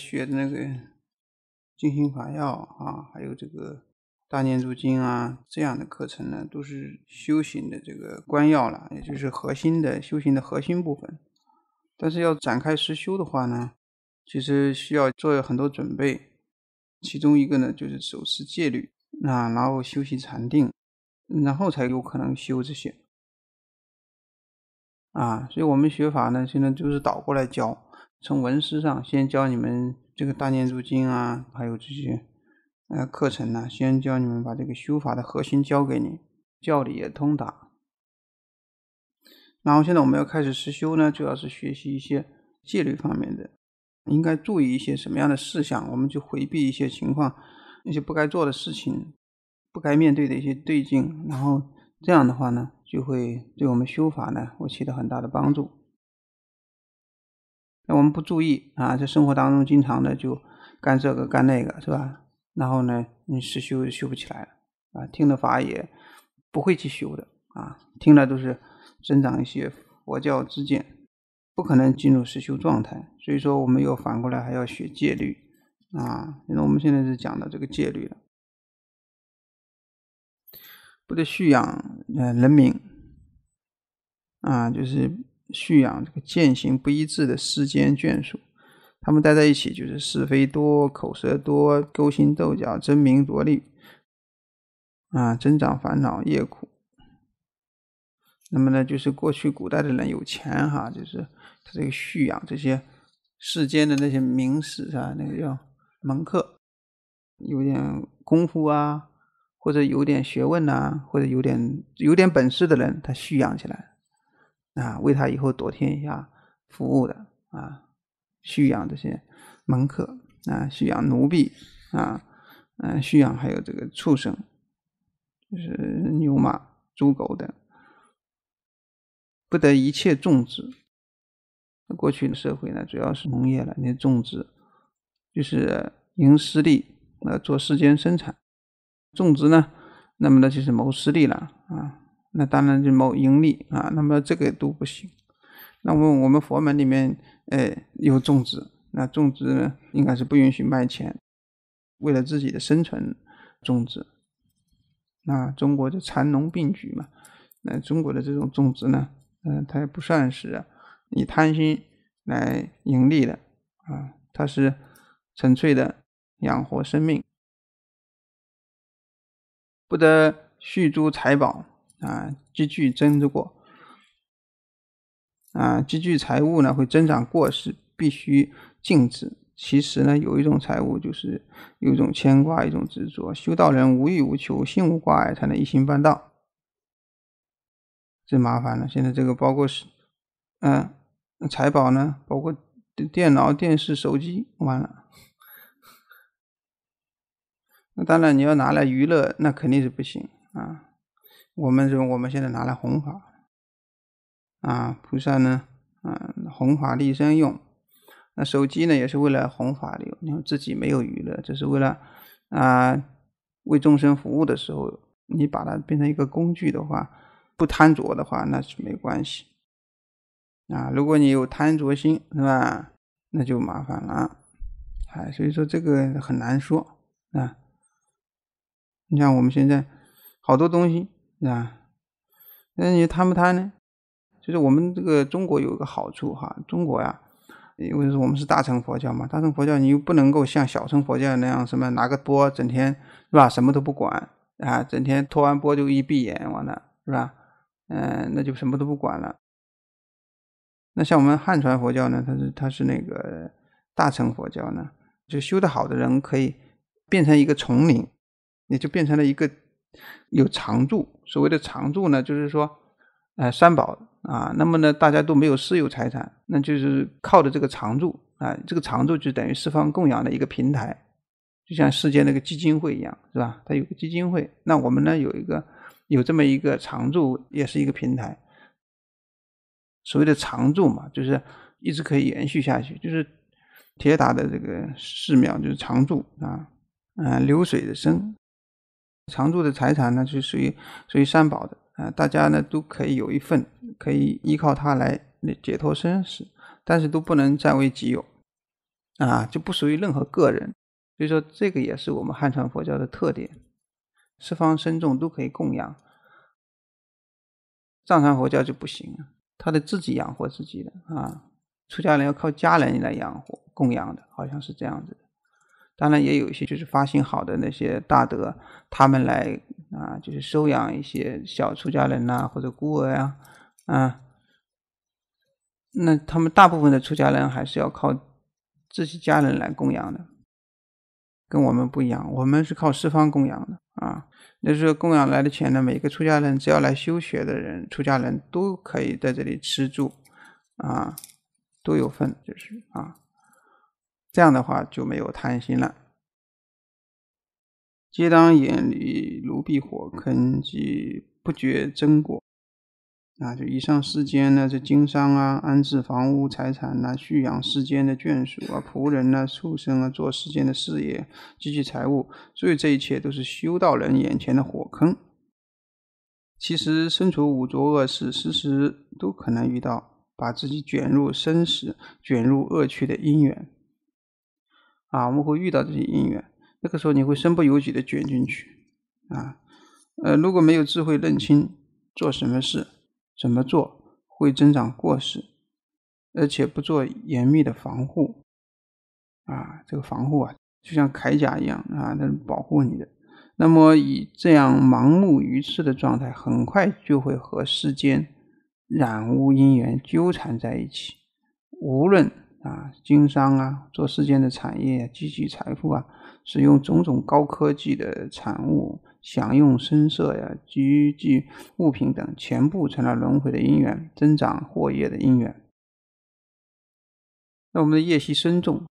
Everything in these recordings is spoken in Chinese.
学的那个静心法要啊，还有这个大念珠经啊，这样的课程呢，都是修行的这个关要了，也就是核心的修行的核心部分。但是要展开实修的话呢，其实需要做很多准备，其中一个呢就是手持戒律，那然后修习禅定，然后才有可能修这些啊。所以，我们学法呢，现在就是倒过来教。从文思上，先教你们这个大念珠经啊，还有这些呃课程呢，先教你们把这个修法的核心教给你，教理也通达。然后现在我们要开始实修呢，主要是学习一些戒律方面的，应该注意一些什么样的事项，我们就回避一些情况，一些不该做的事情，不该面对的一些对境。然后这样的话呢，就会对我们修法呢，会起到很大的帮助。我们不注意啊，在生活当中经常的就干这个干那个，是吧？然后呢，你实修修不起来啊，听的法也不会去修的啊，听了都是增长一些佛教之见，不可能进入实修状态。所以说，我们又反过来还要学戒律啊，因为我们现在是讲的这个戒律了，不得蓄养呃人民啊，就是。蓄养这个践行不一致的世间眷属，他们待在一起就是是非多、口舌多、勾心斗角、争名夺利，啊，增长烦恼业苦。那么呢，就是过去古代的人有钱哈，就是他这个蓄养这些世间的那些名士啊，那个叫门客，有点功夫啊，或者有点学问呐，或者有点有点本事的人，他蓄养起来。啊，为他以后夺天下服务的啊，蓄养这些门客啊，蓄养奴婢啊，嗯，蓄养还有这个畜生，就是牛马、猪狗等，不得一切种植。过去的社会呢，主要是农业了，那种植就是营私利，呃，做世间生产。种植呢，那么呢就是谋私利了啊。那当然就谋盈利啊，那么这个都不行。那么我们佛门里面，哎，有种植，那种植呢，应该是不允许卖钱，为了自己的生存种植。那中国的蚕农并举嘛，那中国的这种种植呢，嗯，它也不算是以贪心来盈利的啊，它是纯粹的养活生命，不得蓄诸财宝。啊，积聚增值过；啊，积聚财物呢，会增长过失，必须禁止。其实呢，有一种财物，就是有一种牵挂，一种执着。修道人无欲无求，心无挂碍，才能一心办道。真麻烦了，现在这个包括是，嗯，财宝呢，包括电脑、电视、手机，完了。那当然，你要拿来娱乐，那肯定是不行啊。我们说我们现在拿来弘法，啊，菩萨呢，啊，弘法利生用，那手机呢也是为了弘法用，你自己没有娱乐，只是为了啊为众生服务的时候，你把它变成一个工具的话，不贪着的话那是没关系，啊，如果你有贪着心是吧，那就麻烦了，哎，所以说这个很难说啊，你像我们现在好多东西。啊，那你贪不贪呢？就是我们这个中国有一个好处哈，中国呀，因为是我们是大乘佛教嘛，大乘佛教你又不能够像小乘佛教那样什么拿个钵整天是吧？什么都不管啊，整天托完钵就一闭眼完了是吧？嗯，那就什么都不管了。那像我们汉传佛教呢，它是它是那个大乘佛教呢，就修得好的人可以变成一个丛林，也就变成了一个。有常住，所谓的常住呢，就是说，呃，三宝啊，那么呢，大家都没有私有财产，那就是靠着这个常住啊，这个常住就等于四方供养的一个平台，就像世界那个基金会一样，是吧？它有个基金会，那我们呢有一个有这么一个常住，也是一个平台。所谓的常住嘛，就是一直可以延续下去，就是铁打的这个寺庙，就是常住啊，嗯，流水的生常住的财产呢，是属于属于三宝的啊，大家呢都可以有一份，可以依靠它来解脱生死，但是都不能占为己有，啊，就不属于任何个人。所以说，这个也是我们汉传佛教的特点，四方僧众都可以供养。藏传佛教就不行，他得自己养活自己的啊，出家人要靠家人来养活供养的，好像是这样子的。当然也有一些就是发心好的那些大德，他们来啊，就是收养一些小出家人呐，或者孤儿呀，啊，那他们大部分的出家人还是要靠自己家人来供养的，跟我们不一样，我们是靠四方供养的啊。那时候供养来的钱呢，每个出家人只要来修学的人，出家人都可以在这里吃住，啊，都有份，就是啊。这样的话就没有贪心了。皆当眼里如避火坑，即不觉真果。啊，就以上世间呢，这经商啊、安置房屋财产呐、蓄养世间的眷属啊、仆人呐、畜生啊、做世间的事业、积聚财物，所以这一切都是修道人眼前的火坑。其实身处五浊恶世，时时都可能遇到把自己卷入生死、卷入恶趣的因缘。啊，我们会遇到这些因缘，那个时候你会身不由己的卷进去，啊，呃，如果没有智慧认清做什么事、怎么做，会增长过失，而且不做严密的防护，啊，这个防护啊，就像铠甲一样啊，能保护你的。那么以这样盲目愚痴的状态，很快就会和世间染污因缘纠缠在一起，无论。啊，经商啊，做世间的产业，积聚财富啊，使用种种高科技的产物，享用声色呀，积聚物品等，全部成了轮回的因缘，增长惑业的因缘。那我们的业习深重，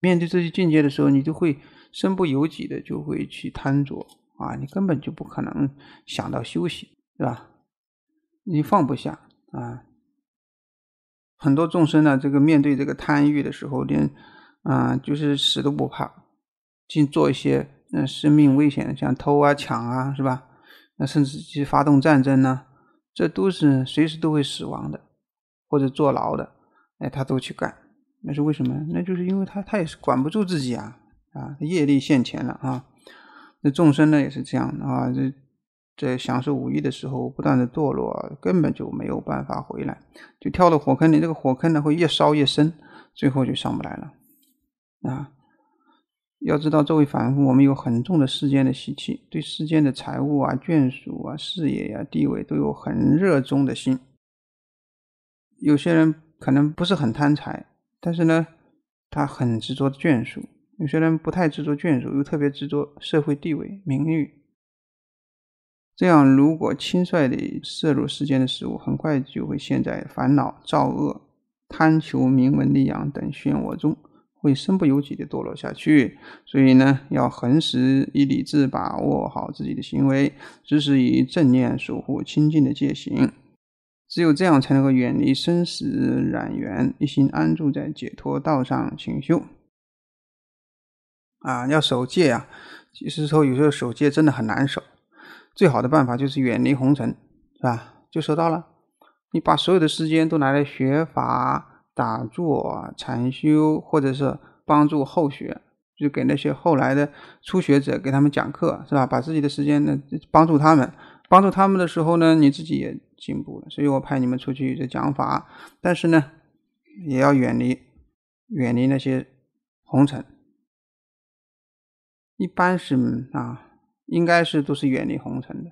面对这些境界的时候，你就会身不由己的就会去贪着啊，你根本就不可能想到休息，对吧？你放不下啊。很多众生呢，这个面对这个贪欲的时候，连，啊，就是死都不怕，尽做一些，嗯，生命危险，像偷啊、抢啊，是吧？那甚至去发动战争呢，这都是随时都会死亡的，或者坐牢的，哎，他都去干，那是为什么？那就是因为他他也是管不住自己啊，啊，业力现前了啊，那众生呢也是这样的啊，这。在享受五艺的时候，不断的堕落，根本就没有办法回来，就跳到火坑里。这个火坑呢，会越烧越深，最后就上不来了。啊，要知道作为凡夫，我们有很重的世间的习气，对世间的财物啊、眷属啊、事业啊、地位都有很热衷的心。有些人可能不是很贪财，但是呢，他很执着眷属；有些人不太执着眷属，又特别执着社会地位、名誉。这样，如果轻率地摄入世间的食物，很快就会陷在烦恼、造恶、贪求名闻利养等漩涡中，会身不由己地堕落下去。所以呢，要恒时以理智把握好自己的行为，时时以正念守护清净的戒行。只有这样，才能够远离生死染缘，一心安住在解脱道上清修。啊，要守戒啊！其实说有时候守戒真的很难守。最好的办法就是远离红尘，是吧？就收到了，你把所有的时间都拿来学法、打坐、禅修，或者是帮助后学，就给那些后来的初学者给他们讲课，是吧？把自己的时间呢帮助他们，帮助他们的时候呢，你自己也进步了。所以我派你们出去这讲法，但是呢，也要远离远离那些红尘，一般是啊。应该是都是远离红尘的，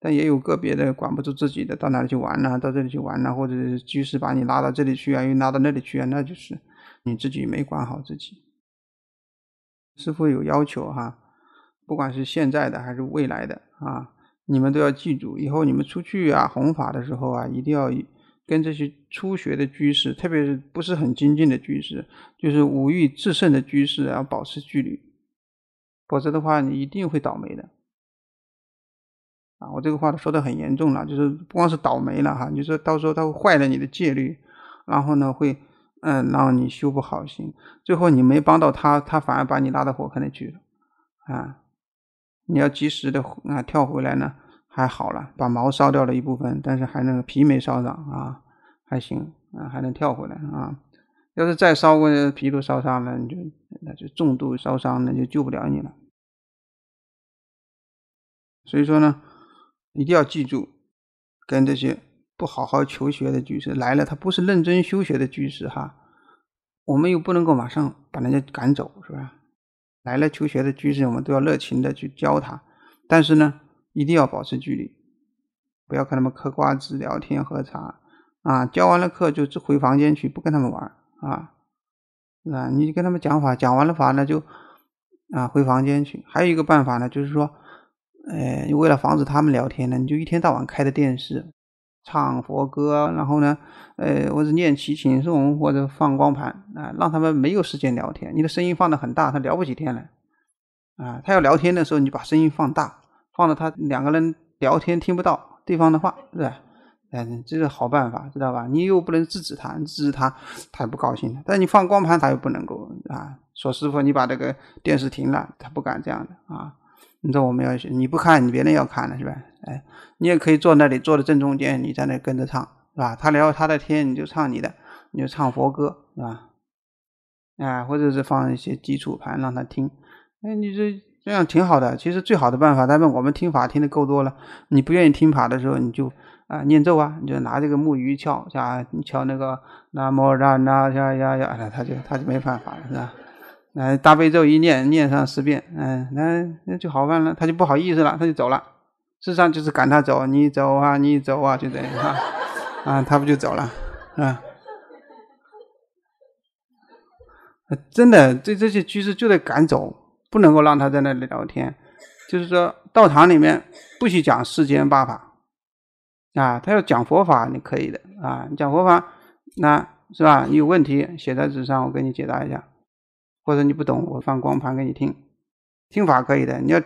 但也有个别的管不住自己的，到哪里去玩呢？到这里去玩呢？或者是居士把你拉到这里去啊，又拉到那里去啊？那就是你自己没管好自己。师傅有要求哈，不管是现在的还是未来的啊，你们都要记住，以后你们出去啊弘法的时候啊，一定要跟这些初学的居士，特别是不是很精进的居士，就是五欲至胜的居士，要保持距离。否则的话，你一定会倒霉的，啊！我这个话说的很严重了，就是不光是倒霉了哈，你就说到时候它会坏了你的戒律，然后呢会嗯让你修不好心，最后你没帮到他，他反而把你拉到火坑里去了，啊！你要及时的啊跳回来呢还好了，把毛烧掉了一部分，但是还能皮没烧上啊，还行啊还能跳回来啊，要是再烧过皮都烧伤了，就那就重度烧伤，那就救不了你了。所以说呢，一定要记住，跟这些不好好求学的居士来了，他不是认真修学的居士哈。我们又不能够马上把人家赶走，是吧？来了求学的居士，我们都要热情的去教他，但是呢，一定要保持距离，不要跟他们嗑瓜子、聊天、喝茶啊。教完了课就回房间去，不跟他们玩啊，那你跟他们讲法，讲完了法那就啊回房间去。还有一个办法呢，就是说。哎，为了防止他们聊天呢，你就一天到晚开着电视，唱佛歌，然后呢，呃，或者念祈请颂，或者放光盘啊，让他们没有时间聊天。你的声音放得很大，他聊不起天来啊。他要聊天的时候，你把声音放大，放到他两个人聊天听不到对方的话，是吧？嗯，这是好办法，知道吧？你又不能制止他，你制止他，他不高兴。但你放光盘，他又不能够啊。说师傅，你把这个电视停了，他不敢这样的啊。你说我们要学，你不看，你别人要看了是吧？哎，你也可以坐那里，坐的正中间，你在那跟着唱，是吧？他聊他的天，你就唱你的，你就唱佛歌，是吧？哎，或者是放一些基础盘让他听。哎，你这这样挺好的。其实最好的办法，咱们我们听法听的够多了，你不愿意听法的时候，你就啊念咒啊，你就拿这个木鱼敲，啊，敲那个南无那那呀呀呀，他就他就没办法了，是吧？哎，大悲咒一念，念上十遍，嗯，那那就好办了，他就不好意思了，他就走了。事实上就是赶他走，你走啊，你走啊，就等于啊，他不就走了？啊，真的，这这些居士就得赶走，不能够让他在那里聊天。就是说，道场里面不许讲世间八法，啊，他要讲佛法，你可以的，啊，你讲佛法，那是吧？你有问题写在纸上，我给你解答一下。或者你不懂，我放光盘给你听，听法可以的。你要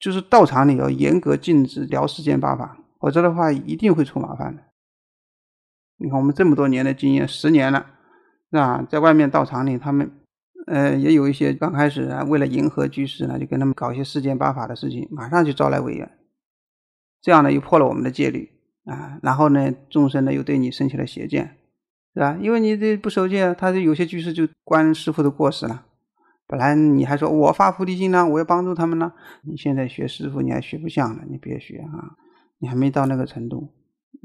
就是道场里要严格禁止聊世间八法，否则的话一定会出麻烦的。你看我们这么多年的经验，十年了，是吧？在外面道场里，他们呃也有一些刚开始啊，为了迎合居士呢，就跟他们搞一些世间八法的事情，马上就招来委员，这样呢又破了我们的戒律啊，然后呢众生呢又对你生起了邪见。对吧？因为你这不守戒，他就有些居士就关师傅的过失了。本来你还说我发菩提心呢，我要帮助他们呢，你现在学师傅你还学不像呢，你别学啊，你还没到那个程度，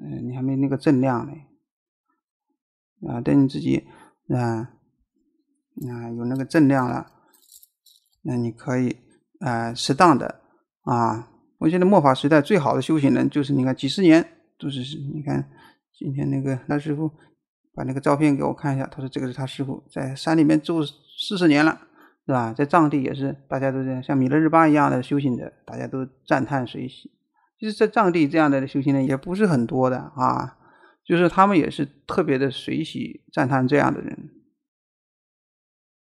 嗯，你还没那个正量呢。啊，等你自己，啊，啊，有那个正量了，那你可以，呃，适当的啊。我觉得末法时代最好的修行人就是你看几十年就是你看今天那个那师傅。把那个照片给我看一下。他说：“这个是他师傅在山里面住四十年了，是吧？在藏地也是，大家都这样，像米勒日巴一样的修行者，大家都赞叹、随喜。其实，在藏地这样的修行人也不是很多的啊，就是他们也是特别的随喜、赞叹这样的人。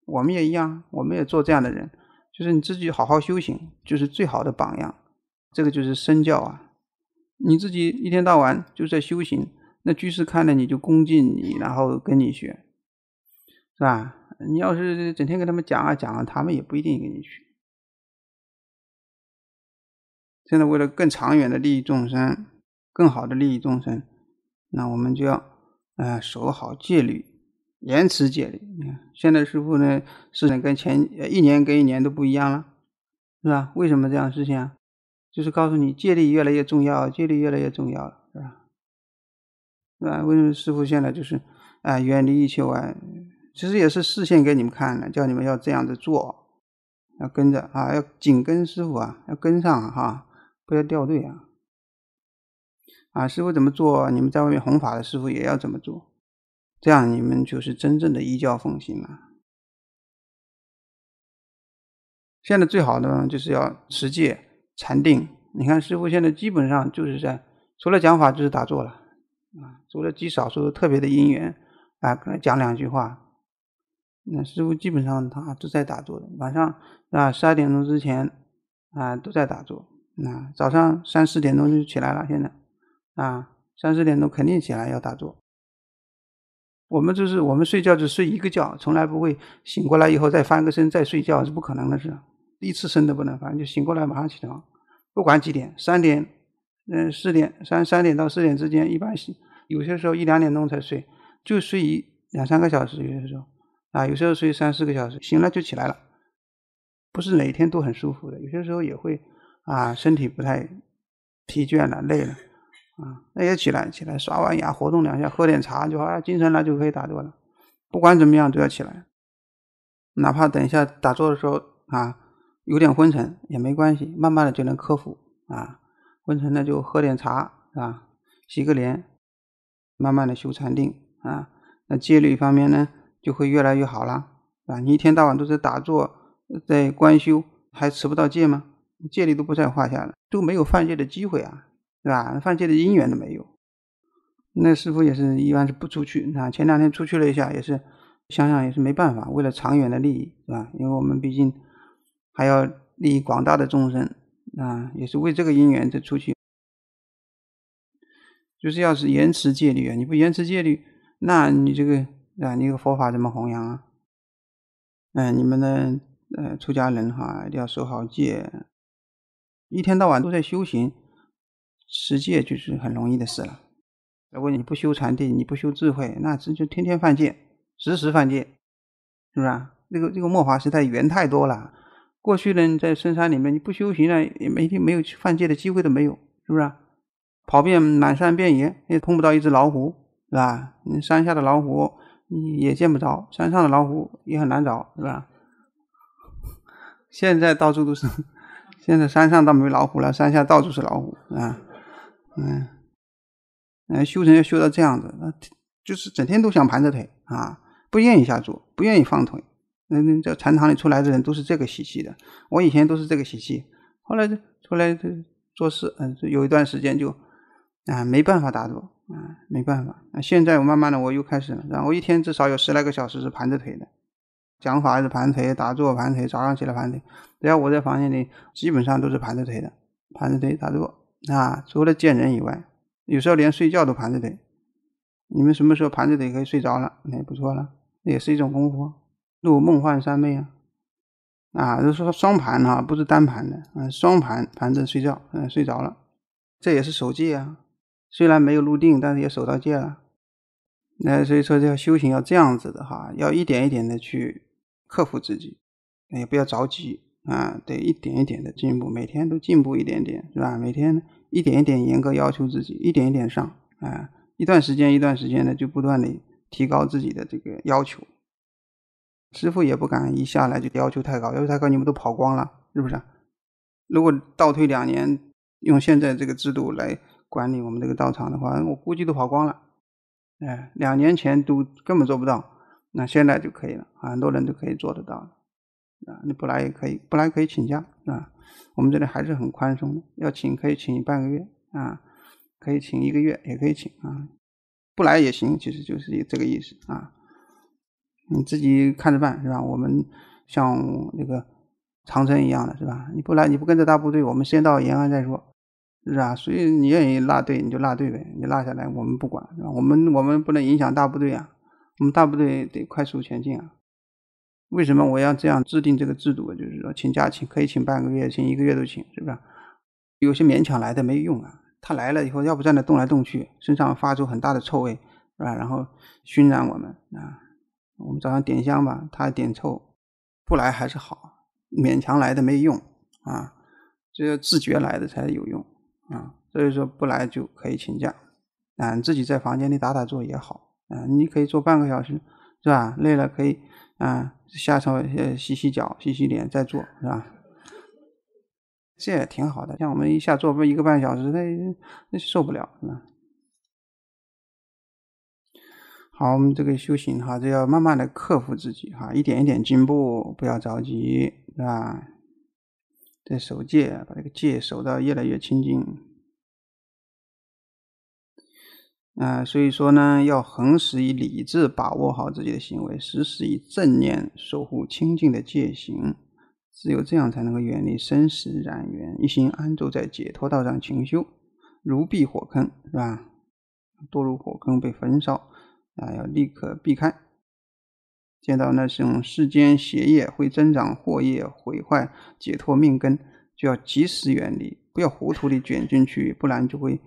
我们也一样，我们也做这样的人，就是你自己好好修行，就是最好的榜样。这个就是身教啊，你自己一天到晚就是在修行。”那居士看着你就恭敬你，然后跟你学，是吧？你要是整天跟他们讲啊讲啊，他们也不一定跟你学。现在为了更长远的利益众生，更好的利益众生，那我们就要，哎，守好戒律，严持戒律。你看现在师傅呢，是跟前一年跟一年都不一样了，是吧？为什么这样事情啊？就是告诉你戒律越来越重要，戒律越来越重要了，是吧？是吧？为什么师傅现在就是啊远离一切外，其实也是示现给你们看的，叫你们要这样子做，要跟着啊，要紧跟师傅啊，要跟上哈，不要掉队啊！啊，师傅怎么做，你们在外面弘法的师傅也要怎么做，这样你们就是真正的依教奉行了。现在最好的就是要持戒、禅定。你看师傅现在基本上就是在除了讲法就是打坐了。啊，除了极少数特别的因缘，啊，讲两句话。那师傅基本上他都在打坐的，晚上啊十二点钟之前啊都在打坐。啊，早上三四点钟就起来了，现在啊三四点钟肯定起来要打坐。我们就是我们睡觉只睡一个觉，从来不会醒过来以后再翻个身再睡觉，是不可能的事。一次身都不能翻，就醒过来马上起床，不管几点，三点。嗯，四点三三点到四点之间，一般醒，有些时候一两点钟才睡，就睡一两三个小时，有些时候啊，有时候睡三四个小时，醒了就起来了，不是哪天都很舒服的，有些时候也会啊，身体不太疲倦了，累了啊，那也起来起来，刷完牙活动两下，喝点茶就好了，精神了就可以打坐了。不管怎么样都要起来，哪怕等一下打坐的时候啊，有点昏沉也没关系，慢慢的就能克服啊。温存呢就喝点茶，啊，洗个脸，慢慢的修禅定啊。那戒律方面呢，就会越来越好啦，啊。你一天到晚都在打坐，在观修，还持不到戒吗？戒律都不在话下了，都没有犯戒的机会啊，对吧？犯戒的因缘都没有。那师傅也是，一般是不出去。啊。前两天出去了一下，也是想想也是没办法，为了长远的利益，是吧？因为我们毕竟还要利益广大的众生。啊，也是为这个因缘才出去。就是要是延迟戒律啊，你不延迟戒律，那你这个啊，你个佛法怎么弘扬啊？嗯，你们的呃出家人哈，一定要守好戒，一天到晚都在修行，持戒就是很容易的事了。如果你不修禅定，你不修智慧，那这就天天犯戒，时时犯戒，是不是啊？那个那个末法时代，缘太多了。过去呢，在深山里面，你不修行呢，也没没有犯戒的机会都没有，是不是？跑遍满山遍野，也碰不到一只老虎，是吧？你山下的老虎你也见不着，山上的老虎也很难找，是吧？现在到处都是，现在山上倒没老虎了，山下到处是老虎啊，嗯，嗯，修成要修到这样子，那就是整天都想盘着腿啊，不愿意下坐，不愿意放腿。那那在禅堂里出来的人都是这个习气的，我以前都是这个习气，后来出来做事，嗯，有一段时间就啊没办法打坐，啊没办法。那现在我慢慢的我又开始，了，然后一天至少有十来个小时是盘着腿的，讲法是盘腿打坐，盘腿早上起来盘腿，只要我在房间里基本上都是盘着腿的，盘着腿打坐啊，除了见人以外，有时候连睡觉都盘着腿。你们什么时候盘着腿可以睡着了？那也不错了，也是一种功夫。入梦幻三昧啊，啊，就是说双盘哈，不是单盘的，嗯，双盘盘着睡觉，嗯，睡着了，这也是守戒啊，虽然没有入定，但是也守到戒了，那所以说要修行要这样子的哈，要一点一点的去克服自己，哎，不要着急啊，得一点一点的进步，每天都进步一点点，是吧？每天一点一点严格要求自己，一点一点上，啊，一段时间一段时间的就不断的提高自己的这个要求。师傅也不敢一下来就要求太高，要求太高你们都跑光了，是不是？如果倒退两年，用现在这个制度来管理我们这个道场的话，我估计都跑光了。哎，两年前都根本做不到，那现在就可以了，很多人都可以做得到。啊，你不来也可以，不来可以请假啊。我们这里还是很宽松的，要请可以请半个月啊，可以请一个月，也可以请啊，不来也行，其实就是这个意思啊。你自己看着办是吧？我们像那个长征一样的是吧？你不来你不跟着大部队，我们先到延安再说，是吧？所以你愿意落队你就落队呗，你落下来我们不管，我们我们不能影响大部队啊，我们大部队得快速前进啊。为什么我要这样制定这个制度？就是说，请假请可以请半个月，请一个月都请，是不是？有些勉强来的没用啊，他来了以后要不在那动来动去，身上发出很大的臭味，是吧？然后熏染我们啊。我们早上点香吧，他点臭，不来还是好，勉强来的没用啊，只有自觉来的才有用啊，所以说不来就可以请假，啊，自己在房间里打打坐也好，啊，你可以坐半个小时，是吧？累了可以啊，下床呃洗洗脚、洗洗脸再做，是吧？这也挺好的，像我们一下坐不一个半小时，那那受不了，是吧？好，我们这个修行哈，就要慢慢的克服自己哈，一点一点进步，不要着急，啊，吧？在守戒，把这个戒守到越来越清净。嗯，所以说呢，要恒时以理智把握好自己的行为，时时以正念守护清净的戒行。只有这样，才能够远离生死染缘，一心安住在解脱道上勤修，如避火坑，是吧？堕入火坑被焚烧。啊，要立刻避开，见到那种世间邪业会增长祸业毁坏解脱命根，就要及时远离，不要糊涂的卷进去，不然就会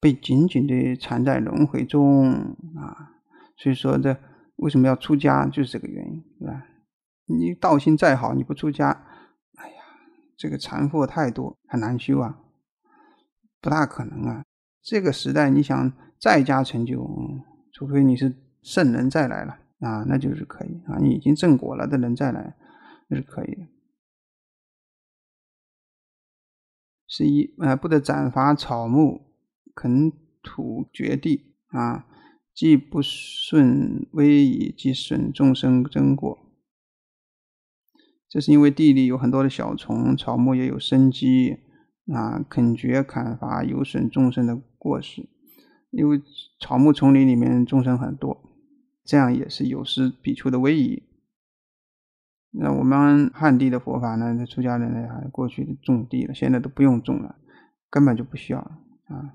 被紧紧的缠在轮回中啊！所以说，这为什么要出家，就是这个原因，是吧？你道心再好，你不出家，哎呀，这个残破太多，很难修啊，不大可能啊！这个时代，你想再加成就？除非你是圣人再来了啊，那就是可以啊。你已经正果了的人再来，那是可以的。十一啊，不得斩伐草木、垦土掘地啊，既不顺威仪，既损众生真果。这是因为地里有很多的小虫，草木也有生机啊，垦掘砍伐有损众生的过失。因为草木丛林里面众生很多，这样也是有失彼触的威仪。那我们汉地的佛法呢？那出家人呢？过去种地了，现在都不用种了，根本就不需要了啊！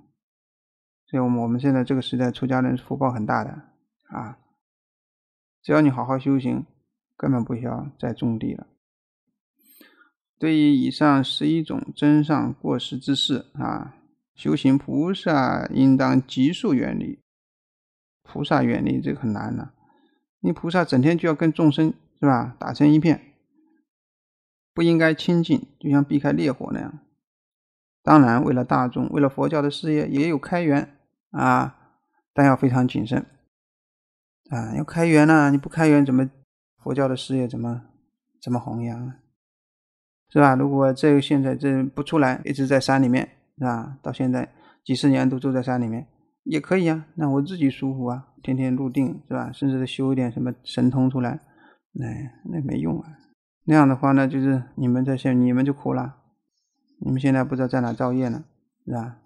所以，我们我们现在这个时代，出家人福报很大的啊，只要你好好修行，根本不需要再种地了。对于以上十一种真上过失之事啊。修行菩萨应当急速远离菩萨远离这个很难呢，因为菩萨整天就要跟众生是吧打成一片，不应该亲近，就像避开烈火那样。当然，为了大众，为了佛教的事业，也有开源啊，但要非常谨慎啊。要开源呢，你不开源怎么佛教的事业怎么怎么弘扬？是吧？如果这个现在这不出来，一直在山里面。是吧？到现在几十年都住在山里面也可以啊，那我自己舒服啊，天天入定是吧？甚至修一点什么神通出来，那那没用啊。那样的话呢，就是你们在现你们就苦了，你们现在不知道在哪造业呢，是吧？